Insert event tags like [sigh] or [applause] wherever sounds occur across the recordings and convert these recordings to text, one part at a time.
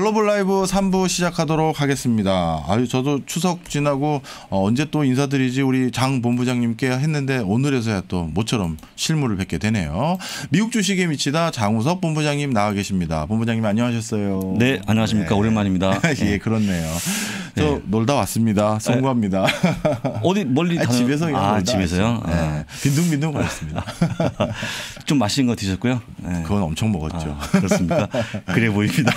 글로벌 라이브 3부 시작하도록 하겠습니다. 아유, 저도 추석 지나고 어, 언제 또 인사드리지 우리 장 본부장님께 했는데 오늘에서야 또 모처럼 실물을 뵙게 되네요. 미국 주식에 미치다 장우석 본부장님 나와 계십니다. 본부장님 안녕하셨어요. 네, 안녕하십니까. 네. 오랜만입니다. [laughs] 예, 네. 그렇네요. 저 네. 놀다 왔습니다. 아, 송구합니다. [laughs] 어디 멀리 아, 집에서 아, 집에서요? 네. 아. 빈둥빈둥 거렸습니다. [laughs] 좀 맛있는 거 드셨고요. 네. 그건 엄청 먹었죠. 아, 그렇습니다 그래 보입니다.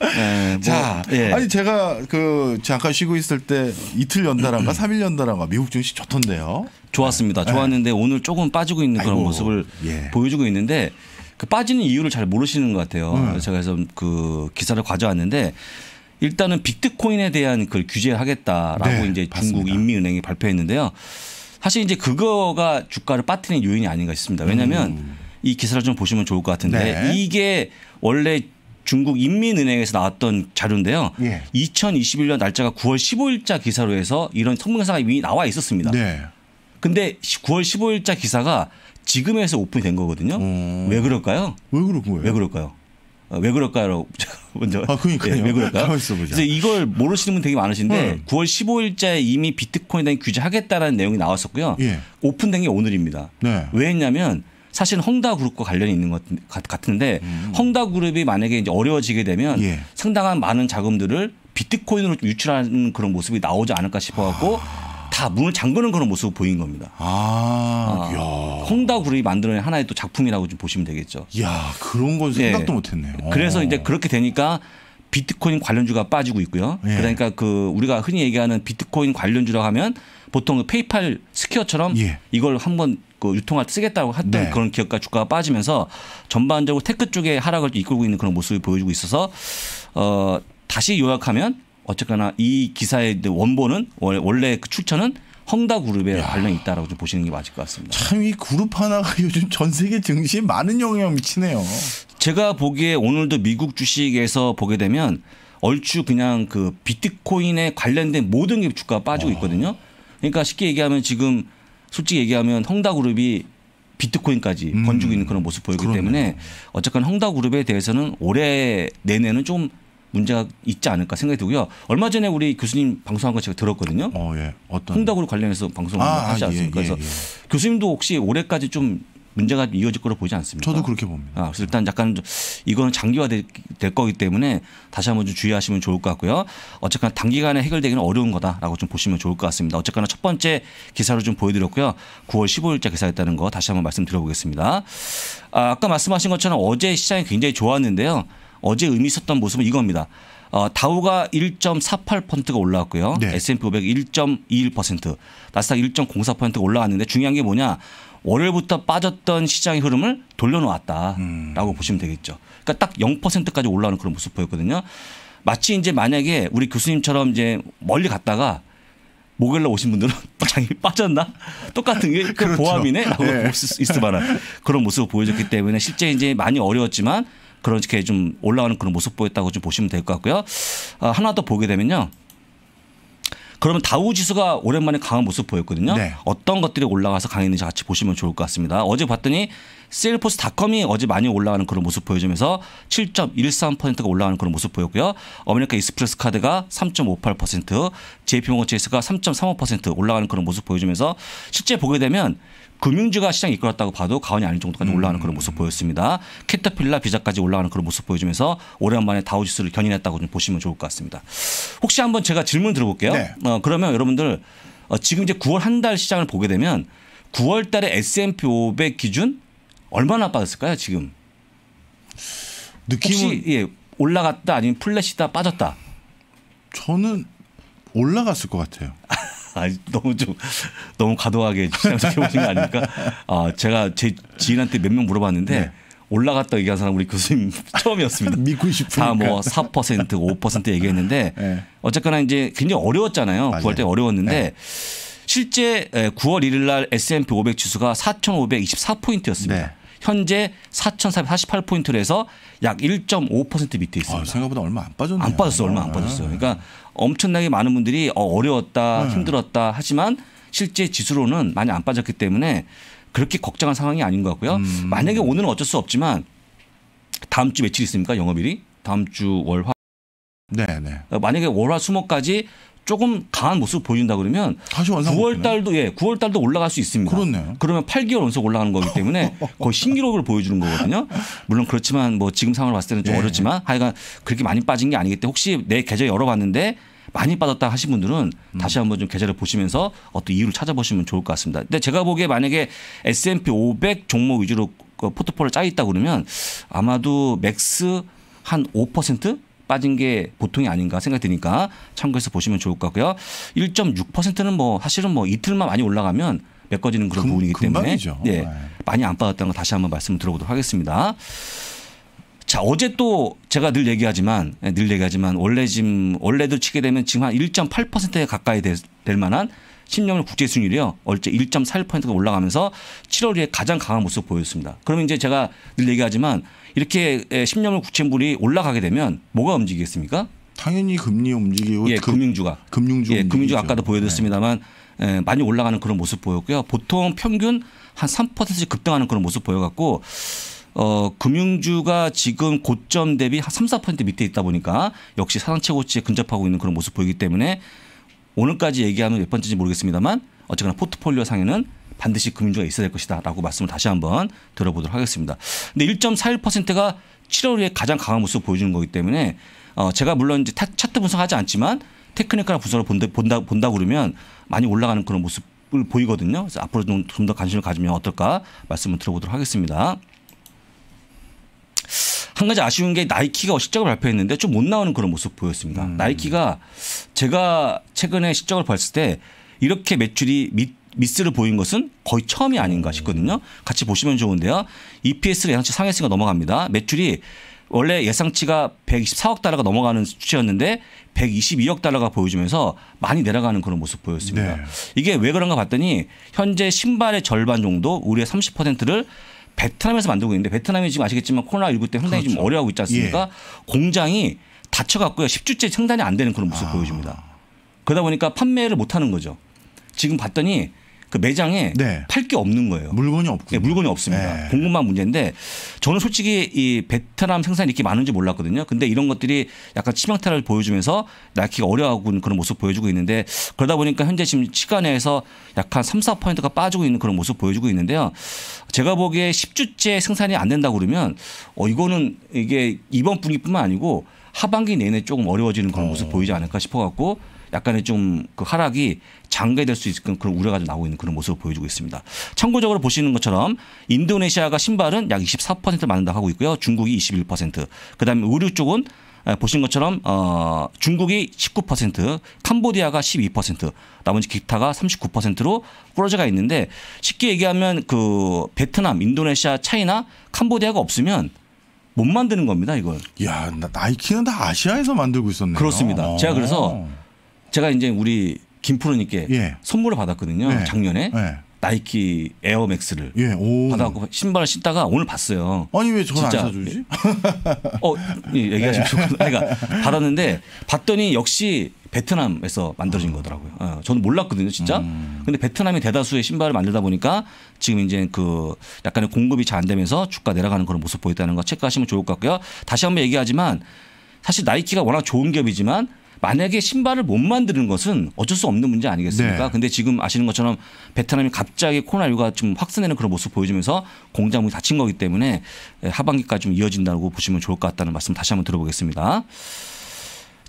네, 뭐, 예. 아니 제가 그 잠깐 쉬고 있을 때 이틀 연달아가 음. 삼일 연달아가 미국 증시 좋던데요. 좋았습니다. 네. 좋았는데 예. 오늘 조금 빠지고 있는 그런 아이고, 모습을 예. 보여주고 있는데 그 빠지는 이유를 잘 모르시는 것 같아요. 음. 제가 그래서 그 기사를 가져왔는데 일단은 비트코인에 대한 그 규제하겠다라고 네, 이제 중국 인민은행이 발표했는데요. 사실 이제 그거가 주가를 빠뜨리는 요인이 아닌가 싶습니다. 왜냐하면 음. 이 기사를 좀 보시면 좋을 것 같은데 네. 이게 원래 중국 인민은행에서 나왔던 자료인데요. 예. 2021년 날짜가 9월 15일자 기사로 해서 이런 성명사가 이미 나와 있었습니다. 네. 근데 9월 15일자 기사가 지금에서 오픈이 된 거거든요. 음. 왜 그럴까요? 왜 그런 거예요? 왜 그럴까요? 어, 왜 그럴까요? [laughs] 먼저. 아, 그니까요 네, 예, 왜 그럴까요? 그래서 이걸 모르시는 분 되게 많으신데 음. 9월 15일자에 이미 비트코인에 대한 규제하겠다라는 내용이 나왔었고요. 예. 오픈된 게 오늘입니다. 네. 왜 했냐면 사실은 헝다그룹과 관련이 있는 것 같은데 음. 헝다그룹이 만약에 이제 어려워지게 되면 예. 상당한 많은 자금들을 비트코인으로 유출하는 그런 모습이 나오지 않을까 싶어갖고 아. 다 문을 잠그는 그런 모습을 보인 겁니다. 아, 아. 헝다그룹이 만들어낸 하나의 또 작품이라고 좀 보시면 되겠죠. 야 그런 건 네. 생각도 예. 못했네요. 그래서 이제 어. 그렇게 되니까 비트코인 관련주가 빠지고 있고요. 예. 그러니까 그 우리가 흔히 얘기하는 비트코인 관련주라고 하면 보통 그 페이팔 스퀘어처럼 예. 이걸 한번 그 유통할 때 쓰겠다고 했던 네. 그런 기업가 주가가 빠지면서 전반적으로 테크 쪽에 하락을 이끌고 있는 그런 모습을 보여주고 있어서 어 다시 요약하면 어쨌거나 이 기사의 원본은 원래 그 출처는 헝다그룹에 관련이 있다라고 좀 보시는 게 맞을 것 같습니다. 참 이 그룹 하나가 [laughs] 요즘 전 세계 증시에 많은 영향을 미치네요. 제가 보기에 오늘도 미국 주식에서 보게 되면 얼추 그냥 그 비트코인에 관련된 모든 게 주가 빠지고 어. 있거든요. 그러니까 쉽게 얘기하면 지금 솔직히 얘기하면 헝다그룹이 비트코인까지 음. 번지고 있는 그런 모습 보이기 그러네요. 때문에 어쨌건 헝다그룹에 대해서는 올해 내내는 좀 문제가 있지 않을까 생각이 들고요. 얼마 전에 우리 교수님 방송한 거 제가 들었거든요. 어, 예. 어떤. 흥다구로 관련해서 방송을 아, 하지 않습니까? 아, 예, 예, 그래서 예. 교수님도 혹시 올해까지 좀 문제가 이어질 거로 보지 않습니다. 저도 그렇게 봅니다. 아, 일단 약간 이거는 장기화될 거기 때문에 다시 한번 좀 주의하시면 좋을 것 같고요. 어쨌거나 단기간에 해결되기는 어려운 거다라고 좀 보시면 좋을 것 같습니다. 어쨌거나 첫 번째 기사로 좀 보여드렸고요. 9월 15일자 기사였다는 거 다시 한번 말씀드려보겠습니다. 아, 아까 말씀하신 것처럼 어제 시장이 굉장히 좋았는데요. 어제 의미 있었던 모습은 이겁니다. 어, 다우가 1.48%가 올라왔고요. 네. S&P 500 1.21%, 나스닥 1.04%가 올라왔는데 중요한 게 뭐냐? 월요일부터 빠졌던 시장의 흐름을 돌려놓았다라고 음. 보시면 되겠죠. 그러니까 딱 0%까지 올라오는 그런 모습 보였거든요. 마치 이제 만약에 우리 교수님처럼 이제 멀리 갔다가 목요일 날 오신 분들은 장이 [laughs] 빠졌나? 똑같은 게 그렇죠. 보합이네? 라고 네. 볼수 있을 만한 그런 모습을 보여줬기 때문에 실제 이제 많이 어려웠지만 그렇게 좀 올라가는 그런 모습 보였다고 좀 보시면 될 것 같고요. 아, 하나 더 보게 되면요. 그러면 다우 지수가 오랜만에 강한 모습 보였거든요. 네. 어떤 것들이 올라가서 강했는지 같이 보시면 좋을 것 같습니다. 어제 봤더니 셀포스닷컴이 어제 많이 올라가는 그런 모습 보여주면서 7.13%가 올라가는 그런 모습 보였고요. 어메리카 익스프레스 카드가 3.58%, JP모건 체이스가 3.35% 올라가는 그런 모습 보여주면서 실제 보게 되면 금융주가 시장 이끌었다고 봐도 과언이 아닌 정도까지 음. 올라가는 그런 모습 보였습니다. 캐터필라 비자까지 올라가는 그런 모습 보여주면서 오랜만에 다우지수를 견인했다고 좀 보시면 좋을 것 같습니다. 혹시 한번 제가 질문 들어볼게요. 네. 어, 그러면 여러분들 어, 지금 이제 9월 한 달 시장을 보게 되면 9월 달에 S&P 500 기준 얼마나 빠졌을까요, 지금? 느낌은 혹시 예, 올라갔다 아니면 플랫이다 빠졌다. 저는 올라갔을 것 같아요. [laughs] 아, 너무 좀 너무 과도하게 생각해 보신 거 아닙니까? 아, 제가 제 지인한테 몇 명 물어봤는데 네. 올라갔다 얘기한 사람 우리 교수님 [laughs] 처음이었습니다. 믿고 싶으니까. 다뭐 4%, 5% 얘기했는데 [laughs] 네. 어쨌거나 이제 굉장히 어려웠잖아요. 맞아요. 9월 때 어려웠는데 네. 실제 9월 1일 날 S&P 500 지수가 4,524포인트였습니다. 현재 4,448포인트로 해서 약 1.5% 밑에 있습니다. 아, 생각보다 얼마 안 빠졌네요. 안 빠졌어요. 얼마 안 빠졌어요. 아. 그러니까 엄청나게 많은 분들이 어, 려웠다 음. 힘들었다 하지만 실제 지수로는 많이 안 빠졌기 때문에 그렇게 걱정한 상황이 아닌 것 같고요. 음. 만약에 오늘은 어쩔 수 없지만 다음 주 며칠 있습니까? 영업일이 다음 주 월화. 네, 네. 만약에 월화 수목까지 조금 강한 모습 보인다 그러면 다시 9월 달도 예, 9월 달도 올라갈 수 있습니다. 그렇네요. 그러면 8개월 연속 올라가는 거기 때문에 [laughs] 거의 신기록을 보여주는 거거든요. 물론 그렇지만 뭐 지금 상황을 봤을 때는 좀 예. 어렵지만 하여간 그렇게 많이 빠진 게 아니기 때문에 혹시 내 계좌 열어봤는데 많이 빠졌다 하신 분들은 음. 다시 한번 좀 계좌를 보시면서 어떤 이유를 찾아보시면 좋을 것 같습니다. 근데 제가 보기에 만약에 S&P 500 종목 위주로 그 포트폴리오 를짜 있다 그러면 아마도 맥스 한5% 빠진 게 보통이 아닌가 생각되니까 참고해서 보시면 좋을 것 같고요. 1.6%는 뭐 사실은 뭐 이틀만 많이 올라가면 메꿔지는 그런 금, 부분이기 때문에 예, 네. 많이 안 빠졌다는 거 다시 한번 말씀 들어보도록 하겠습니다. 자 어제 또 제가 늘 얘기하지만 예, 늘 얘기하지만 원래 지금 원래도 치게 되면 지금 한 1.8%에 가까이 될, 될 만한 10년 국제 수익률요 어제 1.4%가 올라가면서 7월에 가장 강한 모습 보였습니다. 그러면 이제 제가 늘 얘기하지만 이렇게 10년물 국채물이 올라가게 되면 뭐가 움직이겠습니까? 당연히 금리 움직이고 예, 그 금융주가 금융주 예, 금융주 아까도 보여드렸습니다만 네. 많이 올라가는 그런 모습 보였고요. 보통 평균 한 3%씩 급등하는 그런 모습 보여갖고 어, 금융주가 지금 고점 대비 한 3, 4% 밑에 있다 보니까 역시 사상 최고치에 근접하고 있는 그런 모습 보이기 때문에 오늘까지 얘기하면 몇 번째인지 모르겠습니다만 어쨌거나 포트폴리오 상에는 반드시 금융주가 있어야 될 것이다라고 말씀을 다시 한번 들어보도록 하겠습니다. 근데 1.41%가 7월 후에 가장 강한 모습을 보여주는 거기 때문에 어 제가 물론 이제 차트 분석하지 않지만 테크니컬한 분석을 본다, 본다, 본다 그러면 많이 올라가는 그런 모습을 보이거든요. 그래서 앞으로 좀 더 관심을 가지면 어떨까 말씀을 들어보도록 하겠습니다. 한 가지 아쉬운 게 나이키가 실적을 발표했는데 좀 못 나오는 그런 모습 보였습니다. 음. 나이키가 제가 최근에 실적을 봤을 때 이렇게 매출이 밑 미스를 보인 것은 거의 처음이 아닌가 싶거든요. 같이 보시면 좋은데요. e p s 를 예상치 상회수가 넘어갑니다. 매출이 원래 예상치가 124억 달러가 넘어가는 수치였는데 122억 달러가 보여주면서 많이 내려가는 그런 모습 보였습니다. 네. 이게 왜 그런가 봤더니 현재 신발의 절반 정도 우리의 30%를 베트남에서 만들고 있는데 베트남이 지금 아시겠지만 코로나19 때 상당히 그렇죠. 좀 어려워하고 있지 않습니까? 예. 공장이 닫혀갖고요. 10주째 생산이 안 되는 그런 모습 아. 보여줍니다. 그러다 보니까 판매를 못하는 거죠. 지금 봤더니 그 매장에 네. 팔게 없는 거예요. 물건이 없고 네, 물건이 없습니다. 네. 공급만 문제인데 저는 솔직히 이 베트남 생산이 이렇게 많은지 몰랐거든요. 근데 이런 것들이 약간 치명타를 보여주면서 나이키가 어려워하고 있는 그런 모습 보여주고 있는데 그러다 보니까 현재 지금 시내에서약한 3, 4%가 빠지고 있는 그런 모습 보여주고 있는데요. 제가 보기에 10주째 생산이 안 된다고 그러면 어 이거는 이게 이번 분기뿐만 아니고 하반기 내내 조금 어려워지는 그런 어. 모습 보이지 않을까 싶어 갖고 약간의 좀 그 하락이 장기화될 수 있을 그런 우려가 좀 나오고 있는 그런 모습을 보여주고 있습니다. 참고적으로 보시는 것처럼 인도네시아가 신발은 약 24% 만든다고 하고 있고요. 중국이 21%. 그다음에 의류 쪽은 보신 것처럼 어, 중국이 19%, 캄보디아가 12%, 나머지 기타가 39%로 꾸러져가 있는데 쉽게 얘기하면 그 베트남, 인도네시아, 차이나 캄보디아가 없으면 못 만드는 겁니다 이걸. 야 나이키는 다 아시아에서 만들고 있었네요. 그렇습니다. 제가 그래서 어. 제가 이제 우리 김프로님께 예. 선물을 받았거든요. 예. 작년에. 예. 나이키 에어맥스를 예, 받아갖고 신발을 신다가 오늘 봤어요. 아니 왜 저를 진짜. 안 사주지? [laughs] 어 예, 얘기하시면 좋겠다. 그러니까 받았는데 봤더니 역시 베트남에서 만들어진 거더라고요. 어, 저는 몰랐거든요, 진짜. 음. 근데 베트남이 대다수의 신발을 만들다 보니까 지금 이제 그 약간의 공급이 잘 안 되면서 주가 내려가는 그런 모습 보였다는 거 체크하시면 좋을 것 같고요. 다시 한 번 얘기하지만 사실 나이키가 워낙 좋은 기업이지만 만약에 신발을 못 만드는 것은 어쩔 수 없는 문제 아니겠습니까? 네. 근데 지금 아시는 것처럼 베트남이 갑자기 코로나19가 좀 확산되는 그런 모습 보여주면서 공장 문이 닫힌 거기 때문에 하반기까지 좀 이어진다고 보시면 좋을 것 같다는 말씀 다시 한번 들어보겠습니다.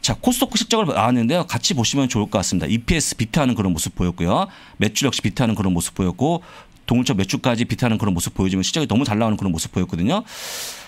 자, 코스트코 실적을 나왔는데요. 같이 보시면 좋을 것 같습니다. EPS 비트하는 그런 모습 보였고요. 매출 역시 비트하는 그런 모습 보였고 동물차 매출까지 비트하는 그런 모습 보여주면 실적이 너무 잘 나오는 그런 모습 보였거든요.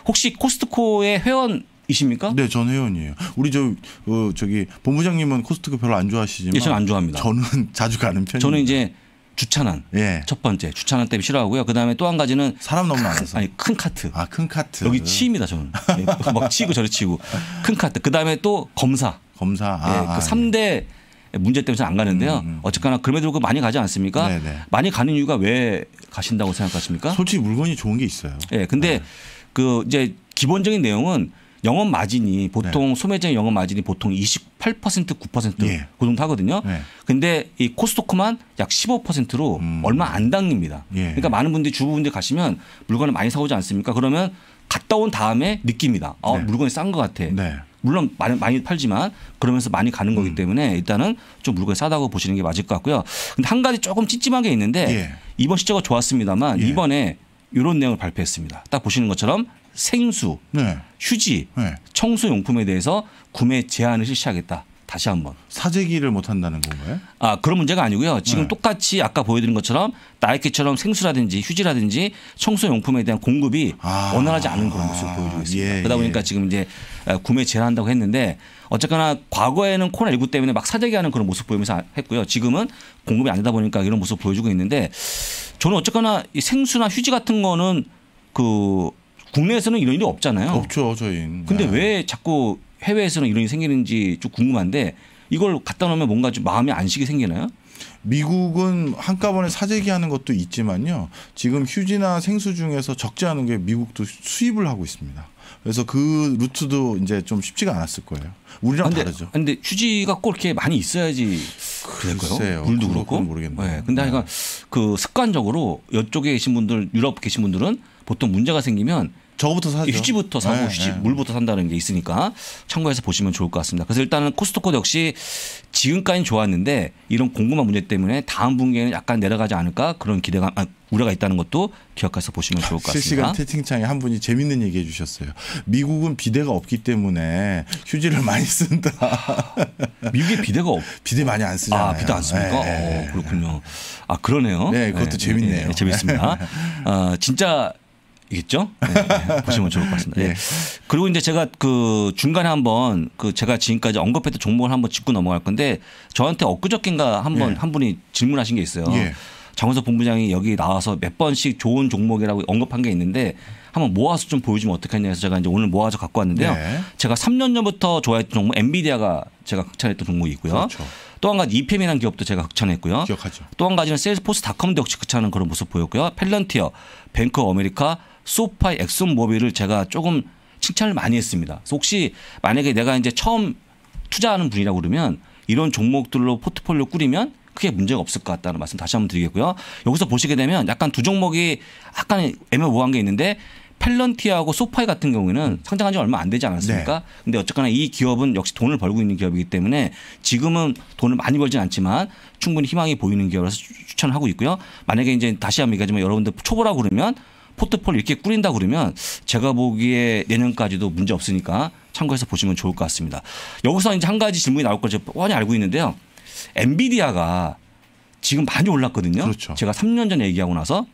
혹시 코스트코의 회원 이십니까? 네, 전 회원이에요. 우리 저 어, 저기 본부장님은 코스트코 별로 안 좋아하시지만 예, 저는 안 좋아합니다. 저는 [laughs] 자주 가는 편이에요. 저는 이제 주차난. 예. 첫 번째 주차난 때문에 싫어하고요. 그다음에 또 한 가지는 사람 너무 많아서 아니 큰 카트. 아, 큰 카트. 여기 치입니다, 저는. 예, [laughs] 막 치고 저리 치고. 큰 카트. 그다음에 또 검사. 검사. 예, 아, 그 아 예, 그 삼대 아, 문제 때문에 안 가는데요. 음, 음. 어쨌거나 그럼에도 불구하고 많이 가지 않습니까? 네네. 네. 많이 가는 이유가 왜 가신다고 생각하십니까? 솔직히 물건이 좋은 게 있어요. 예. 근데 아. 그 이제 기본적인 내용은 네. 영업 마진이 보통 네. 소매점 영업 마진이 보통 28% 9%그 예. 그 정도 하거든요. 예. 근데 이 코스트코만 약 15%로 음. 얼마 안 당깁니다. 예. 그러니까 많은 분들이 주부분들 가시면 물건을 많이 사오지 않습니까? 그러면 갔다 온 다음에 느낍니다. 어, 네. 물건이 싼 것 같아. 네. 물론 많이, 많이 팔지만 그러면서 많이 가는 거기 음. 때문에 일단은 좀 물건이 싸다고 보시는 게 맞을 것 같고요. 근데 한 가지 조금 찝찝한 게 있는데 예. 이번 시제은 좋았습니다만 예. 이번에 이런 내용을 발표했습니다. 딱 보시는 것처럼 생수, 네. 휴지, 네. 청소용품에 대해서 구매 제한을 실시하겠다. 다시 한번 사재기를 못 한다는 건가요? 아 그런 문제가 아니고요. 지금 네. 똑같이 아까 보여드린 것처럼 나이키처럼 생수라든지 휴지라든지 청소용품에 대한 공급이 아. 원활하지 않은 그런 모습을 보여주고 있습니다. 예, 그러다 예. 보니까 예. 지금 이제 구매 제한한다고 했는데 어쨌거나 과거에는 코로나 19 때문에 막 사재기하는 그런 모습 보이면서 아, 했고요. 지금은 공급이 안 되다 보니까 이런 모습 보여주고 있는데 저는 어쨌거나 이 생수나 휴지 같은 거는 그 국내에서는 이런 일이 없잖아요. 없죠, 저희. 근데 네. 왜 자꾸 해외에서는 이런 일이 생기는지 좀 궁금한데 이걸 갖다 놓으면 뭔가 좀 마음이 안식이 생기나요? 미국은 한꺼번에 사재기 하는 것도 있지만요. 지금 휴지나 생수 중에서 적지 않은 게 미국도 수입을 하고 있습니다. 그래서 그 루트도 이제 좀 쉽지가 않았을 거예요. 우리랑 근데, 다르죠. 근데 휴지가 꼭 이렇게 많이 있어야지 그럴까요? 물도 그렇고. 모르겠네요. 네. 근데 하여간 네. 그 습관적으로 이쪽에 계신 분들 유럽 계신 분들은 보통 문제가 생기면 저부터 사죠. 휴지부터 사고 네, 휴지 네, 네. 물부터 산다는 게 있으니까 참고해서 보시면 좋을 것 같습니다. 그래서 일단은 코스트코 도 역시 지금까지는 좋았는데 이런 공급망 문제 때문에 다음 분기에는 약간 내려가지 않을까 그런 기대감 아, 우려가 있다는 것도 기억해서 보시면 좋을 것 같습니다. 실시간 채팅창에 한 분이 재밌는 얘기해 주셨어요. 미국은 비대가 없기 때문에 휴지를 많이 쓴다. [laughs] 미국에 비대가 없. 비대 많이 안 쓰잖아요. 아, 비대 안 씁니까? 네. 예, 오, 예, 어, 예. 그렇군요. 아 그러네요. 네, 그것도 네, 재밌네요. 네, 재밌습니다. [laughs] 아, 진짜 이겠죠? 네, 보시면 좋을 것 같습니다. 네. 그리고 이제 제가 그 중간에 한번 그 제가 지금까지 언급했던 종목을 한번 짚고 넘어갈 건데 저한테 엊그저께인가 한번 예. 한 분이 질문하신 게 있어요. 예. 장원석 본부장이 여기 나와서 몇 번씩 좋은 종목이라고 언급한 게 있는데 한번 모아서 좀 보여주면 어떻겠냐 해서 제가 이제 오늘 모아서 갖고 왔는데요. 네. 제가 3년 전부터 좋아했던 종목 엔비디아가 제가 극찬했던 종목이 있고요. 그렇죠. 또한 가지 이페미라는 기업도 제가 극찬했고요. 기억하죠. 또한 가지는 세일스포스 닷컴도 역시 극찬하는 그런 모습 보였고요. 펠런티어, 뱅크 아메리카, 소파이, 엑슨모빌을 제가 조금 칭찬을 많이 했습니다. 혹시 만약에 내가 이제 처음 투자하는 분이라고 그러면 이런 종목들로 포트폴리오 꾸리면 크게 문제가 없을 것 같다는 말씀 다시 한번 드리겠고요. 여기서 보시게 되면 약간 두 종목이 약간 애매모호한 게 있는데 펠런티하고 소파이 같은 경우에는 상장한 지 얼마 안 되지 않았습니까? 네. 근데 어쨌거나 이 기업은 역시 돈을 벌고 있는 기업이기 때문에 지금은 돈을 많이 벌진 않지만 충분히 희망이 보이는 기업이라서 추천을 하고 있고요. 만약에 이제 다시 한번 얘기하지만 여러분들 초보라고 그러면 포트폴리오 이렇게 꾸린다 그러면 제가 보기에 내년까지도 문제 없으니까 참고해서 보시면 좋을 것 같습니다. 여기서 이제 한 가지 질문이 나올 걸 제가 뻔히 알고 있는데요. 엔비디아가 지금 많이 올랐거든요. 그렇죠. 제가 3년 전에 얘기하고 나서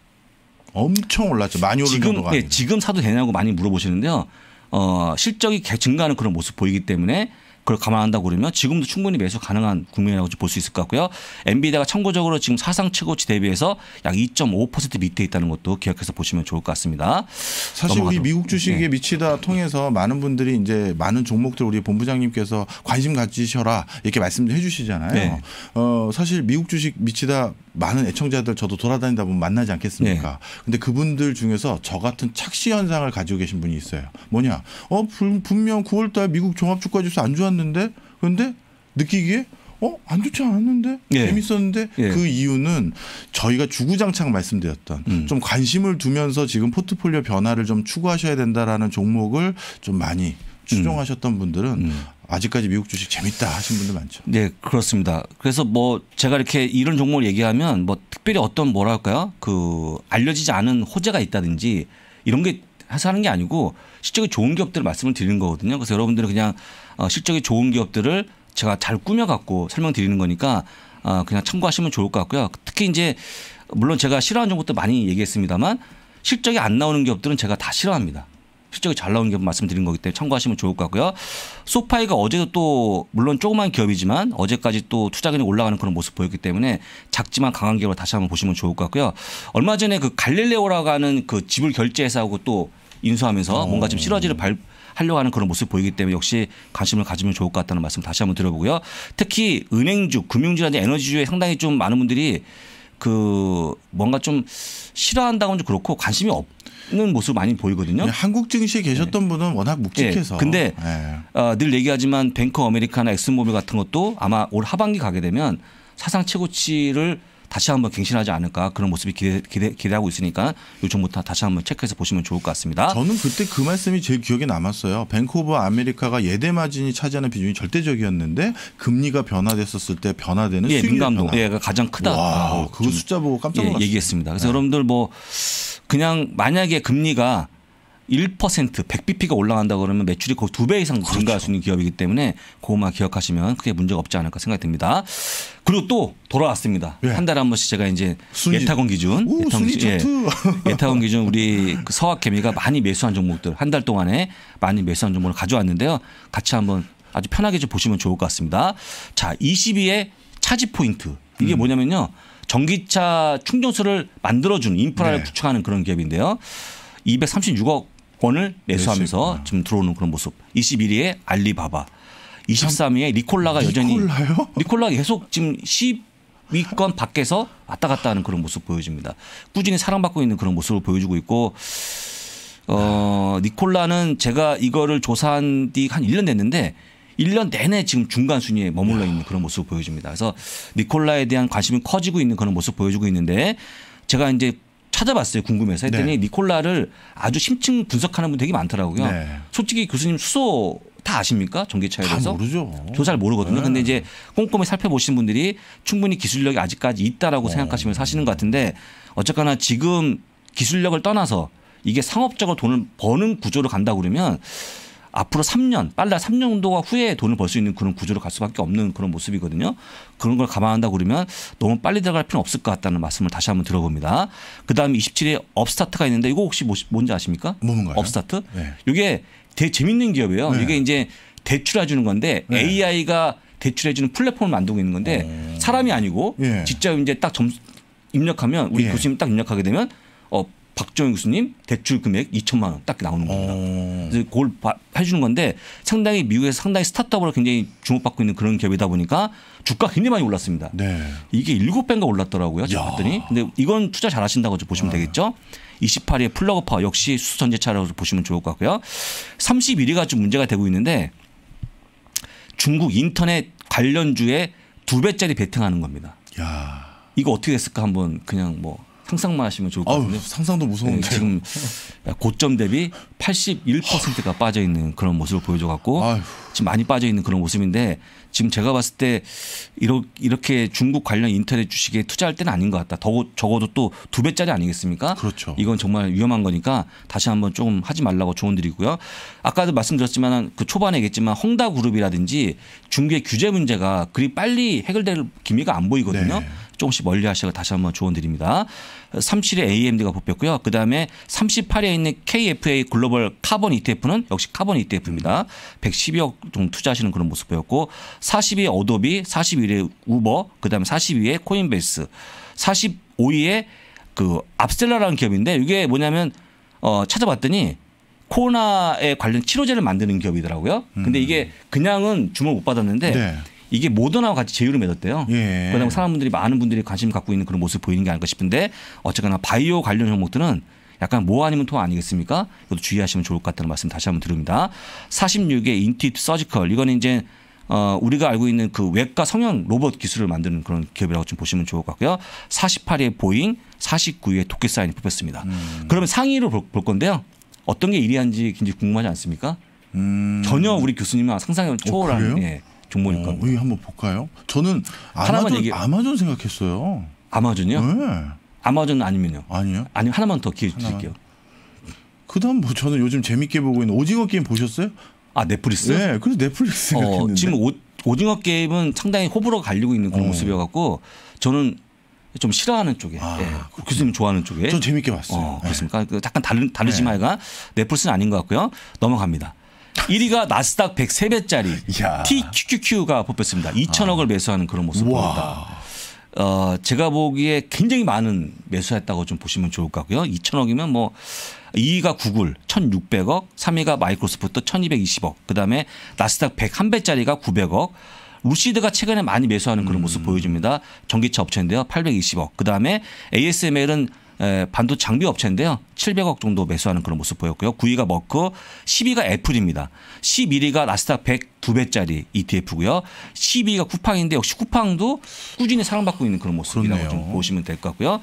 엄청 올랐죠. 많이 오른 지금, 정도가 네, 지금 사도 되냐고 많이 물어보시는데요. 어, 실적이 증가하는 그런 모습 보이기 때문에 그걸 감안한다 고 그러면 지금도 충분히 매수 가능한 국면이라고 볼 수 있을 것 같고요. 엔비디아가 참고적으로 지금 사상 최고치 대비해서 약 2.5% 밑에 있다는 것도 기억해서 보시면 좋을 것 같습니다. 사실 우리 미국 주식에 네. 예. 미치다 통해서 많은 분들이 이제 많은 종목들 우리 본부장님께서 관심 가지셔라 이렇게 말씀해 주시잖아요. 네. 어, 사실 미국 주식 미치다 많은 애청자들 저도 돌아다니다 보면 만나지 않겠습니까? 네. 근데 그분들 중에서 저 같은 착시 현상을 가지고 계신 분이 있어요. 뭐냐? 어 분명 9월달 미국 종합주가지수 안 좋았는데 해봤는데 근데 느끼기에 어? 안 좋지 않았는데? 예. 재밌었는데? 예. 그 이유는 저희가 주구장창 말씀드렸던 음. 좀 관심을 두면서 지금 포트폴리오 변화를 좀 추구하셔야 된다라는 종목을 좀 많이 추종하셨던 음. 분들은 음. 아직까지 미국 주식 재밌다 하신 분들 많죠. 네, 그렇습니다. 그래서 뭐 제가 이렇게 이런 종목을 얘기하면 뭐 특별히 어떤 뭐랄까요? 그 알려지지 않은 호재가 있다든지 이런 게 해서 하는 게 아니고 실적이 좋은 기업들 말씀을 드리는 거거든요. 그래서 여러분들은 그냥 어, 실적이 좋은 기업들을 제가 잘 꾸며갖고 설명드리는 거니까 어, 그냥 참고하시면 좋을 것 같고요. 특히 이제 물론 제가 싫어하는 정보도 많이 얘기했습니다만 실적이 안 나오는 기업들은 제가 다 싫어합니다. 실적이 잘 나온 기업 말씀드린 거기 때문에 참고하시면 좋을 것 같고요. 소파이가 어제도 또 물론 조그만 기업이지만 어제까지 또 투자금이 올라가는 그런 모습 보였기 때문에 작지만 강한 기업을 다시 한번 보시면 좋을 것 같고요. 얼마 전에 그 갈릴레오라고 하는 그 지불 결제 회사하고 또 인수하면서 어. 뭔가 좀금 시너지를 발 하려고 하는 그런 모습 보이기 때문에 역시 관심을 가지면 좋을 것 같다는 말씀 다시 한번 드려보고요. 특히 은행주, 금융주라든지 에너지주에 상당히 좀 많은 분들이 그 뭔가 좀 싫어한다고는 좀 그렇고 관심이 없는 모습 많이 보이거든요. 네, 한국 증시에 계셨던 네. 분은 워낙 묵직해서. 네. 근데 네. 어, 늘 얘기하지만 뱅크 아메리카나 엑스모빌 같은 것도 아마 올 하반기 가게 되면 사상 최고치를 다시 한번 갱신하지 않을까 그런 모습이 기대, 기대, 기대하고 있으니까 요정부터 다시 한번 체크해서 보시면 좋을 것 같습니다. 저는 그때 그 말씀이 제 기억에 남았어요. 뱅크 오브 아메리카가 예대 마진이 차지하는 비중이 절대적이었는데 금리가 변화됐었을 때 변화되는 예, 민감도 변화. 예, 가장 크다. 와, 그 숫자 보고 깜짝 놀랐어요. 예, 얘기했습니다. 그래서 네. 여러분들 뭐 그냥 만약에 금리가 1% 100bp가 올라간다 그러면 매출이 거의 두 배 이상 그렇죠. 증가할 수 있는 기업이기 때문에 그것만 기억하시면 크게 문제가 없지 않을까 생각됩니다 그리고 또 돌아왔습니다. 예. 한 달에 한 번씩 제가 이제 순위. 예타곤 기준, 오, 예타곤, 기준 예, [laughs] 예타곤 기준 우리 그 서학개미가 많이 매수한 종목들 한 달 동안에 많이 매수한 종목을 가져왔는데요. 같이 한번 아주 편하게 좀 보시면 좋을 것 같습니다. 자, 22의 차지 포인트 이게 음. 뭐냐면요. 전기차 충전소를 만들어준 인프라를 네. 구축하는 그런 기업인데요. 236억 원을 매수하면서 지금 들어오는 그런 모습. 21위에 알리바바. 23위에 리콜라가 아, 여전히 리콜라요? 리콜라 [laughs] 계속 지금 10위권 밖에서 왔다 갔다 하는 그런 모습 보여집니다. 꾸준히 사랑받고 있는 그런 모습을 보여주고 있고 어 니콜라는 제가 이거를 조사한 뒤 한 1년 됐는데 1년 내내 지금 중간 순위에 머물러 있는 그런 모습을 보여줍니다. 그래서 니콜라에 대한 관심이 커지고 있는 그런 모습 보여주고 있는데 제가 이제 찾아봤어요 궁금해서 했더니 네. 니콜라를 아주 심층 분석하는 분 되게 많더라고요. 네. 솔직히 교수님 수소 다 아십니까 전기차에 대해서? 모르죠. 저 잘 모르거든요. 네. 근데 이제 꼼꼼히 살펴보신 분들이 충분히 기술력이 아직까지 있다라고 어. 생각하시면 사시는 것 같은데 어쨌거나 지금 기술력을 떠나서 이게 상업적으로 돈을 버는 구조로 간다 그러면 앞으로 3년 빨라 3년 정도가 후에 돈을 벌 수 있는 그런 구조로 갈 수밖에 없는 그런 모습이거든요. 그런 걸 감안한다 그러면 너무 빨리 들어갈 필요는 없을 것 같다는 말씀을 다시 한번 들어봅니다. 그다음 에 27에 업스타트가 있는데 이거 혹시 뭐, 뭔지 아십니까? 뭔가요? 업스타트? 네. 이게 되게 재밌는 기업이에요. 네. 이게 이제 대출해 주는 건데 네. AI가 대출해 주는 플랫폼을 만들고 있는 건데 어... 사람이 아니고 예. 직접 이제 딱 점 입력하면 우리 예. 교수님 딱 입력하게 되면 어 박정희 교수님 대출 금액 2천만 원 딱 나오는 겁니다. 오. 어. 그래서 그걸 해주는 건데 상당히 미국에서 상당히 스타트업으로 굉장히 주목받고 있는 그런 기업이다 보니까 주가 굉장히 많이 올랐습니다. 네. 이게 일곱 배인가 올랐더라고요. 제가 봤더니. 근데 이건 투자 잘하신다고 보시면 네. 되겠죠. 2 8위의 플러그파 역시 수전제차라고 보시면 좋을 것 같고요. 31위가 좀 문제가 되고 있는데 중국 인터넷 관련주에 두 배짜리 베팅하는 겁니다. 야. 이거 어떻게 됐을까 한번 그냥 뭐 상상만 하시면 좋을 것 같은데. 아유, 상상도 무서운데. 네, 지금 고점 대비 81%가 빠져 있는 그런 모습을 보여줘 갖고 지금 많이 빠져 있는 그런 모습인데 지금 제가 봤을 때 이렇게 중국 관련 인터넷 주식에 투자할 때는 아닌 것 같다. 더 적어도 또 두 배짜리 아니겠습니까? 그렇죠. 이건 정말 위험한 거니까 다시 한번 조금 하지 말라고 조언드리고요. 아까도 말씀드렸지만 그 초반에 얘기했지만 헝다 그룹이라든지 중국의 규제 문제가 그리 빨리 해결될 기미가 안 보이거든요. 네. 조금씩 멀리 하시고 다시 한번 조언드립니다. 37에 AMD가 뽑혔고요. 그 다음에 38에 있는 KFA 글로벌 카본 ETF는 역시 카본 ETF입니다. 112억 정도 투자하시는 그런 모습 보였고 42에 어도비, 41에 우버, 그 다음에 42에 코인베이스, 45위에 그 압셀라라는 기업인데 이게 뭐냐면 어 찾아봤더니 코로나에 관련 치료제를 만드는 기업이더라고요. 근데 음. 이게 그냥은 주목을 못 받았는데 네. 이게 모더나와 같이 제휴를 맺었대요. 예. 그다음에 사람들이 많은 분들이 관심 갖고 있는 그런 모습 보이는 게 아닐까 싶은데 어쨌거나 바이오 관련 종목들은 약간 뭐 아니면 토 아니겠습니까? 이것도 주의하시면 좋을 것 같다는 말씀 다시 한번 드립니다. 46의 인티트 서지컬 이거는 이제 어, 우리가 알고 있는 그 외과 성형 로봇 기술을 만드는 그런 기업이라고 좀 보시면 좋을 것 같고요. 48의 보잉, 49의 도켓사인이 뽑혔습니다. 음. 그러면 상위로 볼, 볼 건데요. 어떤 게 1위한지 굉장히 궁금하지 않습니까? 음. 전혀 우리 교수님은 상상이 어, 초월한 어, 예, 종목일 겁니다. 어, 예, 한번 볼까요? 저는 아마존, 얘기... 아마존 생각했어요. 아마존이요? 네. 아마존 아니면요? 아니요. 아니 하나만 더 기회 드릴게요. 그다음 뭐 저는 요즘 재밌게 보고 있는 오징어 게임 보셨어요? 아 넷플릭스? 네, 그래서 넷플릭스 어, 생각했는데 어, 지금 오, 오징어 게임은 상당히 호불호 갈리고 있는 그런 어. 모습이어갖 저는 좀 싫어하는 쪽에 아, 예. 교수님 좋아하는 쪽에 전 재밌게 봤어요. 어, 네. 그렇습니까? 네. 약간 다른 다르지만 네. 넷플릭스는 아닌 것 같고요. 넘어갑니다. 1위가 나스닥 103배짜리 야. TQQQ가 뽑혔습니다. 2천억을 아. 매수하는 그런 모습입니다. 어, 제가 보기에 굉장히 많은 매수했다고 좀 보시면 좋을 것 같고요. 2천억이면 뭐 2위가 구글 1,600억, 3위가 마이크로소프트 1,220억, 그 다음에 나스닥 101배짜리가 900억, 루시드가 최근에 많이 매수하는 그런 모습 음. 보여줍니다. 전기차 업체인데요. 820억. 그 다음에 ASML은 반도 장비 업체인데요. 700억 정도 매수하는 그런 모습 보였고요. 9위가 머크, 10위가 애플입니다. 11위가 나스닥 1 0 2배짜리 ETF고요. 12위가 쿠팡인데 역시 쿠팡도 꾸준히 사랑받고 있는 그런 모습이라고 좀 보시면 될 것 같고요.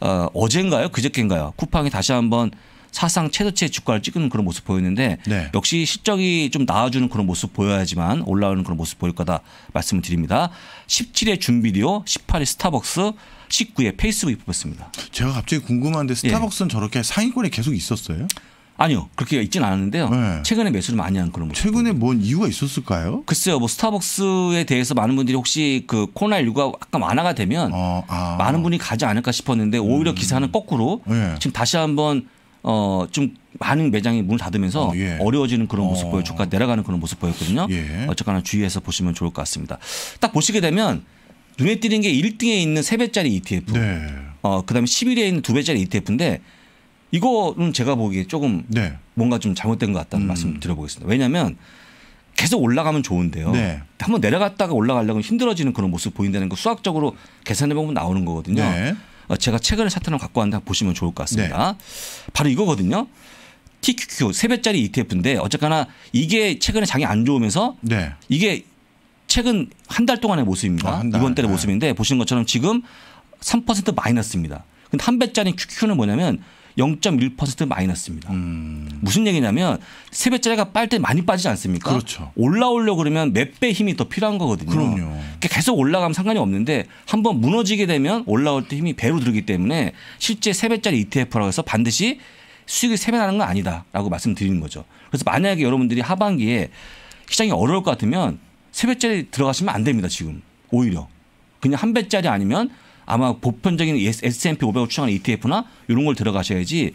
어, 어젠가요? 그저께인가요? 쿠팡이 다시 한번 사상 최저치의 주가를 찍은 그런 모습 보였는데 네. 역시 실적이 좀 나와주는 그런 모습 보여야지만 올라오는 그런 모습 보일 거다 말씀을 드립니다. 17일 준비디오, 18일 스타벅스, 19일 페이스북이 뽑혔습니다. 제가 갑자기 궁금한데 예. 스타벅스는 예. 저렇게 상위권에 계속 있었어요? 아니요 그렇게 있진 않았는데요. 네. 최근에 매수를 많이 한 그런 모습. 최근에 뭔 이유가 있었을까요? 글쎄요, 뭐 스타벅스에 대해서 많은 분들이 혹시 그 코로나 19가 아까 완화가 되면 어, 아. 많은 분이 가지 않을까 싶었는데 오히려 음. 기사는 거꾸로 네. 지금 다시 한번 어, 좀 많은 매장이 문을 닫으면서 어, 예. 려워지는 그런 모습 어. 보여 주가 내려가는 그런 모습 보였거든요. 예. 어쨌거나 주의해서 보시면 좋을 것 같습니다. 딱 보시게 되면 눈에 띄는 게 1등에 있는 3배짜리 ETF. 네. 어, 그다음에 11위에 있는 2배짜리 ETF인데 이거는 제가 보기에 조금 네. 뭔가 좀 잘못된 것 같다는 음. 말씀 을 드려보겠습니다. 왜냐하면 계속 올라가면 좋은데요. 네. 한번 내려갔다가 올라가려면 힘들어지는 그런 모습 보인다는 거 수학적으로 계산해 보면 나오는 거거든요. 네. 어, 제가 최근에 사탄을 갖고 왔는데 보시면 좋을 것 같습니다. 네. 바로 이거거든요. TQQ 3배짜리 ETF인데 어쨌거나 이게 최근에 장이 안 좋으면서 네. 이게 최근 한 달 동안의 모습입니다. 아, 이번 달의 네. 모습인데 보시는 것처럼 지금 3% 마이너스입니다. 근데 한 배짜리 QQ는 뭐냐면 0.1% 마이너스입니다. 음. 무슨 얘기냐면 세뱃자리가 빨때 많이 빠지지 않습니까? 그렇죠. 올라오려 그러면 몇 배 힘이 더 필요한 거거든요. 그럼요. 그러니까 계속 올라가면 상관이 없는데 한번 무너지게 되면 올라올 때 힘이 배로 들기 때문에 실제 세뱃자리 ETF라고 해서 반드시 수익이 세배 나는 건 아니다라고 말씀드리는 거죠. 그래서 만약에 여러분들이 하반기에 시장이 어려울 것 같으면 세배짜리 들어가시면 안 됩니다. 지금 오히려 그냥 한 배짜리 아니면 아마 보편적인 S&P 500을 추천하는 ETF나 이런 걸 들어가셔야지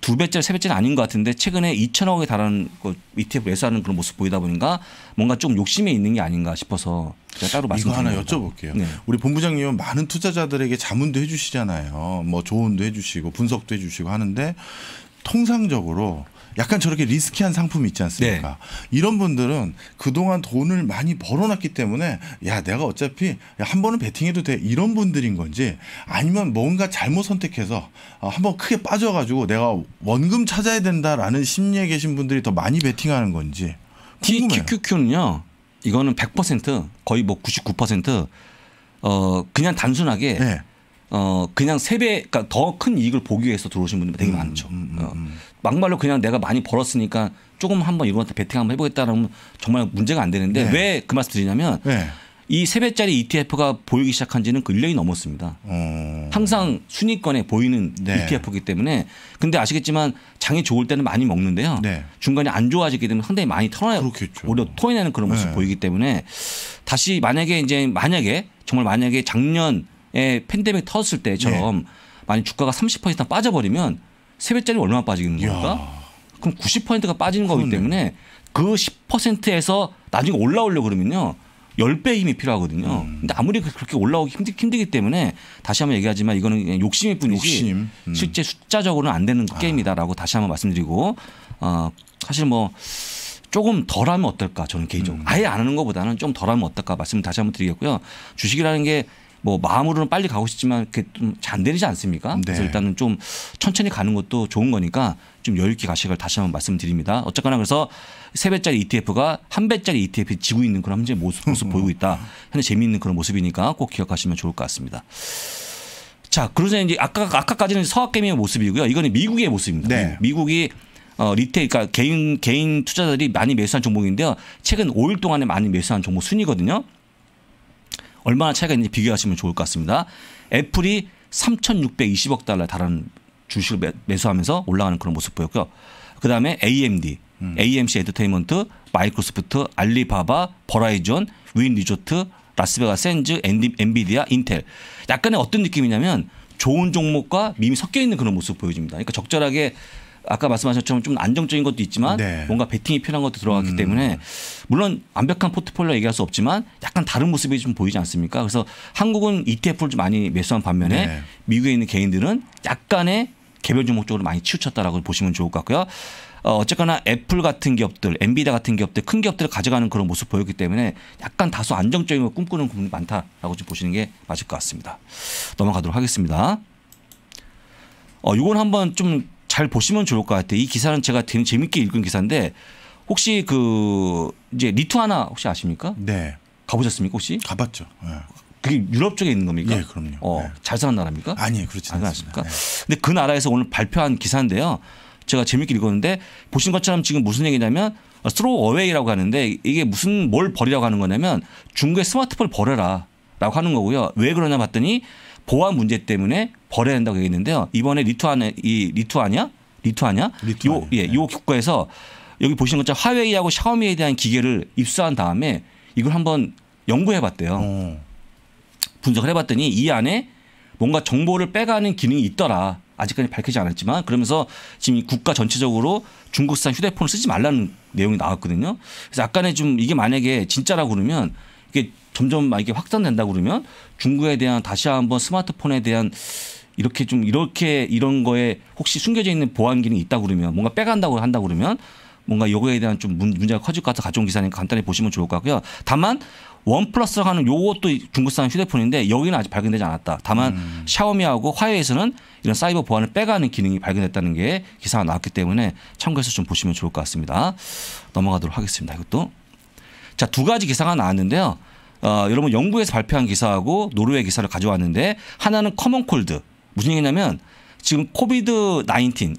두 배째, 세 배째는 아닌 것 같은데 최근에 2천억에 달하는 ETF 매수하는 그런 모습 보이다 보니까 뭔가 좀 욕심에 있는 게 아닌가 싶어서 제가 따로 말씀 이거 하나 여쭤볼게요. 네. 우리 본부장님은 많은 투자자들에게 자문도 해주시잖아요. 뭐 조언도 해주시고 분석도 해주시고 하는데 통상적으로 약간 저렇게 리스키한 상품이 있지 않습니까? 네. 이런 분들은 그동안 돈을 많이 벌어놨기 때문에 야 내가 어차피 한 번은 베팅해도 돼 이런 분들인 건지 아니면 뭔가 잘못 선택해서 어, 한번 크게 빠져가지고 내가 원금 찾아야 된다라는 심리에 계신 분들이 더 많이 베팅하는 건지 궁금해요. TQQ는요 이거는 100% 거의 뭐 99%어 그냥 단순하게 네. 어 그냥 세배 그러니까 더 큰 이익을 보기 위해서 들어오신 분들 되게 음, 많죠. 음, 음, 어. 막말로 그냥 내가 많이 벌었으니까 조금 한번 이거한테 베팅 한번 해보겠다라면 정말 문제가 안 되는데 네. 왜그 말씀 드리냐면 네. 이 세배짜리 ETF가 보이기 시작한 지는 그 1년이 넘었습니다. 어. 항상 순위권에 보이는 네. ETF이기 때문에 근데 아시겠지만 장이 좋을 때는 많이 먹는데요. 네. 중간에 안 좋아지게 되면 상당히 많이 털어야 오히려 토해내는 그런 모습 네. 보이기 때문에 다시 만약에 이제 만약에 정말 만약에 작년 예, 팬데믹 터졌을 때처럼 예. 만약 주가가 30% 빠져버리면 세뱃자리 얼마나 빠지는 겁니까? 그럼 90%가 빠지는 거기 때문에 그 10%에서 나중에 올라오려 그러면요. 10배 힘이 필요하거든요. 음. 근데 아무리 그, 그렇게 올라오기 힘들, 힘들기 때문에 다시 한번 얘기하지만 이거는 욕심일 뿐이지 욕심. 음. 실제 숫자적으로는 안 되는 아. 게임이다라고 다시 한번 말씀드리고 어, 사실 뭐 조금 덜 하면 어떨까 저는 개인적으로 음. 아예 안 하는 것보다는 좀 덜 하면 어떨까 말씀 다시 한번 드리겠고요. 주식이라는 게뭐 마음으로는 빨리 가고 싶지만 그게 좀잘안 되지 않습니까? 네. 그래서 일단은 좀 천천히 가는 것도 좋은 거니까 좀 여유 있게 가시길 다시 한번 말씀드립니다. 어쨌거나 그래서 세 배짜리 ETF가 한 배짜리 ETF 이 지고 있는 그런 현재 모습, 모습 음. 보이고 있다. 현재 재미있는 그런 모습이니까 꼭 기억하시면 좋을 것 같습니다. 자, 그러자 이제 아까 아까까지는 서학개미의 모습이고요. 이거는 미국의 모습입니다. 네. 미국이 어, 리테일, 그러니까 개인, 개인 투자자들이 많이 매수한 종목인데요. 최근 5일 동안에 많이 매수한 종목 순위거든요. 얼마나 차이가 있는지 비교하시면 좋을 것 같습니다. 애플이 3,620억 달러에 달하는 주식을 매수하면서 올라가는 그런 모습 보였고요. 그다음에 AMD, 음. AMC 엔터테인먼트, 마이크로소프트, 알리바바, 버라이존, 윈 리조트, 라스베가스 즈 엔비디아, 인텔. 약간의 어떤 느낌이냐면 좋은 종목과 밈이 섞여 있는 그런 모습 보여집니다. 그러니까 적절하게 아까 말씀하셨지만좀 안정적인 것도 있지만 네. 뭔가 베팅이 필요한 것도 들어갔기 음. 때문에 물론 완벽한 포트폴리오 얘기할 수 없지만 약간 다른 모습이 좀 보이지 않습니까? 그래서 한국은 ETF를 좀 많이 매수한 반면에 네. 미국에 있는 개인들은 약간의 개별 종목 쪽으로 많이 치우쳤다라고 보시면 좋을 것 같고요. 어, 어쨌거나 애플 같은 기업들, 엔비디아 같은 기업들, 큰 기업들을 가져가는 그런 모습 보였기 때문에 약간 다소 안정적인 걸 꿈꾸는 분이 많다라고 좀 보시는 게 맞을 것 같습니다. 넘어가도록 하겠습니다. 어, 이건 한번 좀잘 보시면 좋을 것 같아요. 이 기사는 제가 되게 재밌게 읽은 기사인데 혹시 그 이제 리투아나 혹시 아십니까? 네. 가보셨습니까 혹시? 가봤죠. 네. 그게 유럽 쪽에 있는 겁니까? 네, 그럼요. 어, 네. 잘 사는 나라입니까? 아니에요, 그렇지 않습니까? 아, 네. 근데 그 나라에서 오늘 발표한 기사인데요. 제가 재밌게 읽었는데 보신 것처럼 지금 무슨 얘기냐면 스로 어웨이라고 하는데 이게 무슨 뭘 버리라고 하는 거냐면 중국의 스마트폰 버려라라고 하는 거고요. 왜 그러냐 봤더니 보안 문제 때문에 벌려야 된다고 얘기했는데요. 이번에 리투아네 이 리투아냐? 리투아냐? 리투아냐. 요 예, 네. 요 국가에서 여기 보시는 것처럼 화웨이하고 샤오미에 대한 기계를 입수한 다음에 이걸 한번 연구해 봤대요. 어. 분석을 해 봤더니 이 안에 뭔가 정보를 빼가는 기능이 있더라. 아직까지 밝히지 않았지만 그러면서 지금 국가 전체적으로 중국산 휴대폰을 쓰지 말라는 내용이 나왔거든요. 그래서 약간의 좀 이게 만약에 진짜라고 그러면 이게 점점 이게 확산된다 그러면 중국에 대한 다시 한번 스마트폰에 대한 이렇게 좀 이렇게 이런 거에 혹시 숨겨져 있는 보안 기능이 있다 그러면 뭔가 빼간다고 한다 그러면 뭔가 요거에 대한 좀 문제가 커질 것 같아 서 가정 기사님 간단히 보시면 좋을 것 같고요. 다만 원 플러스 하는 요것도 중국산 휴대폰인데 여기는 아직 발견되지 않았다. 다만 음. 샤오미하고 화웨이에서는 이런 사이버 보안을 빼가는 기능이 발견됐다는 게 기사가 나왔기 때문에 참고해서 좀 보시면 좋을 것 같습니다. 넘어가도록 하겠습니다. 이것도 자, 두 가지 기사가 나왔는데요. 어, 여러분 영국에서 발표한 기사하고 노르웨이 기사를 가져왔는데 하나는 커먼 콜드. 무슨 얘기냐면 지금 코비드 19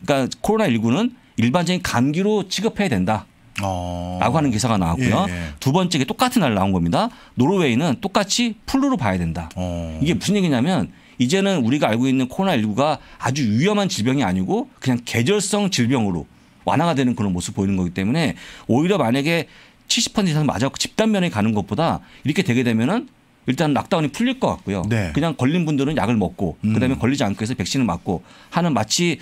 그러니까 코로나 19는 일반적인 감기로 취급해야 된다. 라고 하는 기사가 나왔고요. 예, 예. 두 번째 게 똑같은 날 나온 겁니다. 노르웨이는 똑같이 플루로 봐야 된다. 어. 이게 무슨 얘기냐면 이제는 우리가 알고 있는 코로나19가 아주 위험한 질병이 아니고 그냥 계절성 질병으로 완화가 되는 그런 모습 보이는 거기 때문에 오히려 만약에 70% 이상 맞아갖고 집단 면에 가는 것보다 이렇게 되게 되면은 일단 락다운이 풀릴 것 같고요. 네. 그냥 걸린 분들은 약을 먹고 음. 그다음에 걸리지 않기 해서 백신을 맞고 하는 마치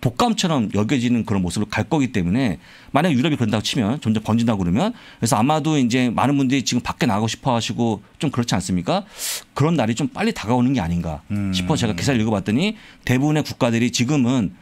독감처럼 여겨지는 그런 모습으로 갈 거기 때문에 만약 유럽이 그런다고 치면 점점 번진다고 그러면 그래서 아마도 이제 많은 분들이 지금 밖에 나가고 싶어 하시고 좀 그렇지 않습니까? 그런 날이 좀 빨리 다가오는 게 아닌가 음. 싶어 제가 기사를 읽어봤더니 대부분의 국가들이 지금은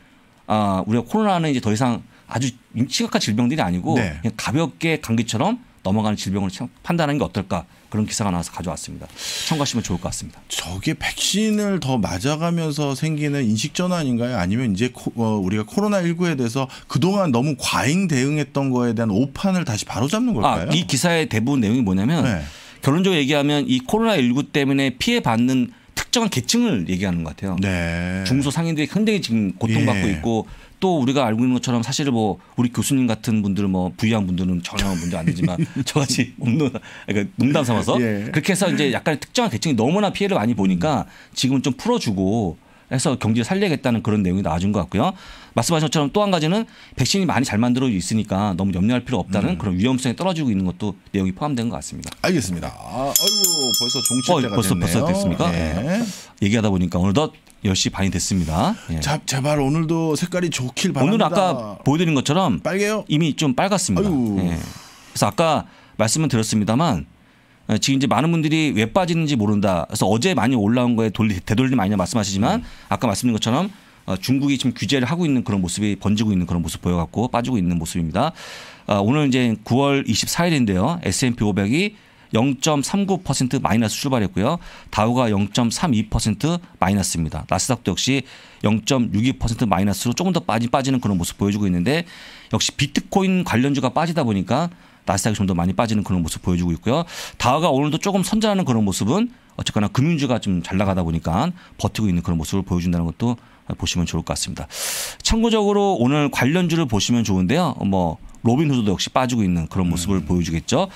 아, 우리가 코로나는 이제 더 이상 아주 심각한 질병들이 아니고 네. 그냥 가볍게 감기처럼 넘어가는 질병을 판단하는 게 어떨까 그런 기사가 나와서 가져왔습니다. 참고하시면 좋을 것 같습니다. 저게 백신을 더 맞아가면서 생기는 인식 전환인가요? 아니면 이제 코, 어, 우리가 코로나 19에 대해서 그동안 너무 과잉 대응했던 거에 대한 오판을 다시 바로잡는 아, 걸까요? 아, 이 기사의 대부분 내용이 뭐냐면 네. 결론적으로 얘기하면 이 코로나 19 때문에 피해 받는 특정한 계층을 얘기하는 것 같아요. 네. 중소상인들이 굉장히 지금 고통받고 예. 있고 또 우리가 알고 있는 것처럼 사실 뭐 우리 교수님 같은 분들 뭐 부유한 분들은 전혀 문제 안 되지만 [laughs] [laughs] 저같이 없는 그러니까 농담 삼아서 예. 그렇게 해서 이제 약간 특정한 계층이 너무나 피해를 많이 보니까 지금은 좀 풀어주고 해서 경제를 살려야겠다는 그런 내용이 나와준 것 같고요. 말씀하신 것처럼 또 한 가지는 백신이 많이 잘 만들어져 있으니까 너무 염려할 필요 없다는 음. 그런 위험성이 떨어지고 있는 것도 내용이 포함된 것 같습니다. 알겠습니다. 아, 아이고 벌써 종칠 어, 때가 벌써, 됐네요. 벌써 됐습니까? 네. 네. 얘기하다 보니까 오늘덧 10시 반이 됐습니다. 예. 자, 제발 오늘도 색깔이 좋길 바랍니다. 오늘 아까 보여드린 것처럼 빨개요? 이미 좀 빨갛습니다. 예. 그래서 아까 말씀은 드렸습니다만 예, 지금 이제 많은 분들이 왜 빠지는지 모른다. 그래서 어제 많이 올라온 거에 돌리, 되돌림 아니 말씀하시지만 음. 아까 말씀드린 것처럼 어, 중국이 지금 규제를 하고 있는 그런 모습이 번지고 있는 그런 모습 보여갖고 빠지고 있는 모습입니다. 어, 오늘 이제 9월 24일인데요. S&P 500이 0.39% 마이너스 출발했고요. 다우가 0.32% 마이너스입니다. 나스닥도 역시 0.62% 마이너스로 조금 더 빠지, 빠지는 그런 모습 보여주고 있는데 역시 비트코인 관련주가 빠지다 보니까 나스닥이 좀 더 많이 빠지는 그런 모습 보여주고 있고요. 다우가 오늘도 조금 선전하는 그런 모습은 어쨌거나 금융주가 좀 잘 나가다 보니까 버티고 있는 그런 모습을 보여준다는 것도 보시면 좋을 것 같습니다. 참고적으로 오늘 관련주를 보시면 좋은데요. 뭐 로빈후드도 역시 빠지고 있는 그런 모습을 음. 보여주겠죠.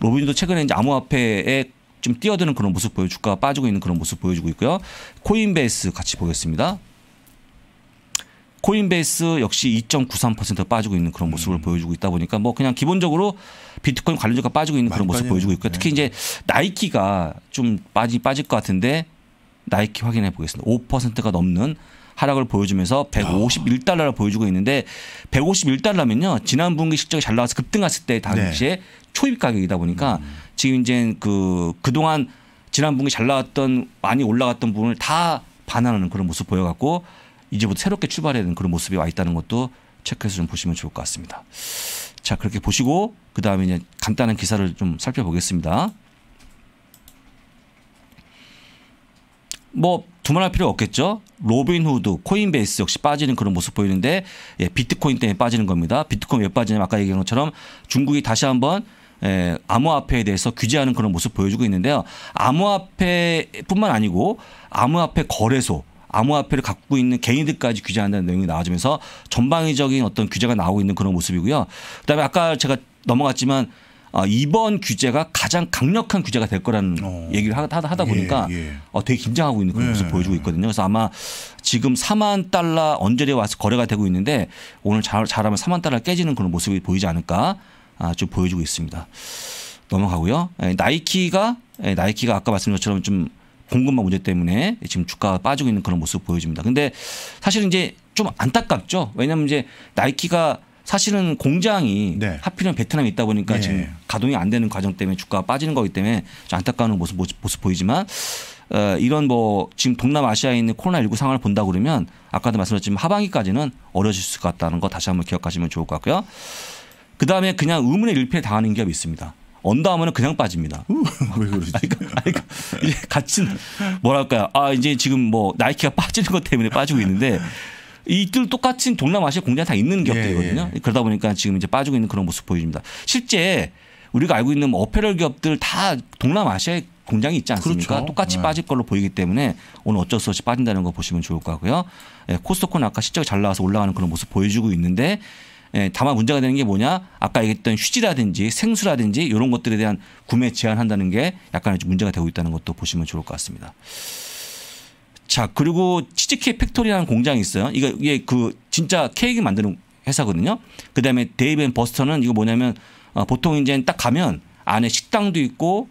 로빈도 최근에 이제 암호화폐에 좀 뛰어드는 그런 모습 보여 주가가 빠지고 있는 그런 모습 보여주고 있고요. 코인베이스 같이 보겠습니다. 코인베이스 역시 2.93% 빠지고 있는 그런 모습을 음. 보여주고 있다 보니까 뭐 그냥 기본적으로 비트코인 관련 주가 빠지고 있는 그런 모습 보여주고 있고요. 특히 이제 나이키가 좀 빠지 빠질 것 같은데 나이키 확인해 보겠습니다. 5%가 넘는 하락을 보여주면서 151달러를 보여주고 있는데 151달러면요 지난 분기 실적이 잘 나와서 급등했을 때 당시에 네. 초입 가격이다 보니까 음. 지금 이제 그 그동안 지난 분기 잘 나왔던 많이 올라갔던 부분을 다 반환하는 그런 모습 보여갖고 이제부터 새롭게 출발해야 되는 그런 모습이 와 있다는 것도 체크해서 좀 보시면 좋을 것 같습니다. 자 그렇게 보시고 그 다음에 이제 간단한 기사를 좀 살펴보겠습니다. 뭐 두말할 필요 없겠죠. 로빈후드, 코인베이스 역시 빠지는 그런 모습 보이는데 예, 비트코인 때문에 빠지는 겁니다. 비트코인 왜 빠지냐면 아까 얘기한 것처럼 중국이 다시 한번 예, 암호화폐에 대해서 규제하는 그런 모습 보여주고 있는데요. 암호화폐뿐만 아니고 암호화폐 거래소 암호화폐를 갖고 있는 개인들까지 규제한다는 내용이 나와주면서 전방위적인 어떤 규제가 나오고 있는 그런 모습이고요. 그다음에 아까 제가 넘어갔지만 어, 이번 규제가 가장 강력한 규제가 될 거라는 어. 얘기를 하다, 하다 예, 보니까 예, 예. 어, 되게 긴장하고 있는 그런 모습 예. 네. 보여주고 있거든요. 그래서 아마 지금 4만 달러 언저리에 와서 거래가 되고 있는데 오늘 잘, 잘하면 4만 달러 깨지는 그런 모습이 보이지 않을까 아, 좀 보여주고 있습니다. 넘어가고요. 예, 나이키가 예, 나이키가 아까 말씀드린 것처럼 좀 공급망 문제 때문에 지금 주가가 빠지고 있는 그런 모습 을 보여집니다. 근데 사실 이제 좀 안타깝죠. 왜냐하면 이제 나이키가 사실은 공장이 네. 하필이면 베트남에 있다 보니까 예. 지금 가동이 안 되는 과정 때문에 주가가 빠지는 거기 때문에 안타까운 모습, 모습 보이지만 어, 이런 뭐 지금 동남아시아에 있는 코로나19 상황을 본다 그러면 아까도 말씀드렸지만 하반기까지는 어려질 것 같다는 거 다시 한번 기억하시면 좋을 것 같고요. 그 다음에 그냥 의문의 일패 당하는 기업이 있습니다. 언더하면은 그냥 빠집니다. [laughs] 왜 그러지? 그니 같이 뭐랄까요? 아 이제 지금 뭐 나이키가 빠지는 것 때문에 빠지고 있는데 이들 똑같은 동남아시아 공장이 다 있는 예, 기업들이거든요. 예, 예. 그러다 보니까 지금 이제 빠지고 있는 그런 모습 보여집니다. 실제 우리가 알고 있는 뭐 어페럴 기업들 다 동남아시아에 공장이 있지 않습니까? 그렇죠. 똑같이 네. 빠질 걸로 보이기 때문에 오늘 어쩔 수 없이 빠진다는 거 보시면 좋을 것 같고요. 예, 코스트코는 아까 실적이 잘 나와서 올라가는 그런 모습 보여주고 있는데 예, 다만 문제가 되는 게 뭐냐? 아까 얘기했던 휴지라든지 생수라든지 이런 것들에 대한 구매 제한한다는 게 약간의 문제가 되고 있다는 것도 보시면 좋을 것 같습니다. 자, 그리고 치즈케이크 팩토리라는 공장이 있어요. 이거 이게 그 진짜 케이크 만드는 회사거든요. 그다음에 데이브 앤 버스터는 이거 뭐냐면 어, 보통 이제 딱 가면 안에 식당도 있고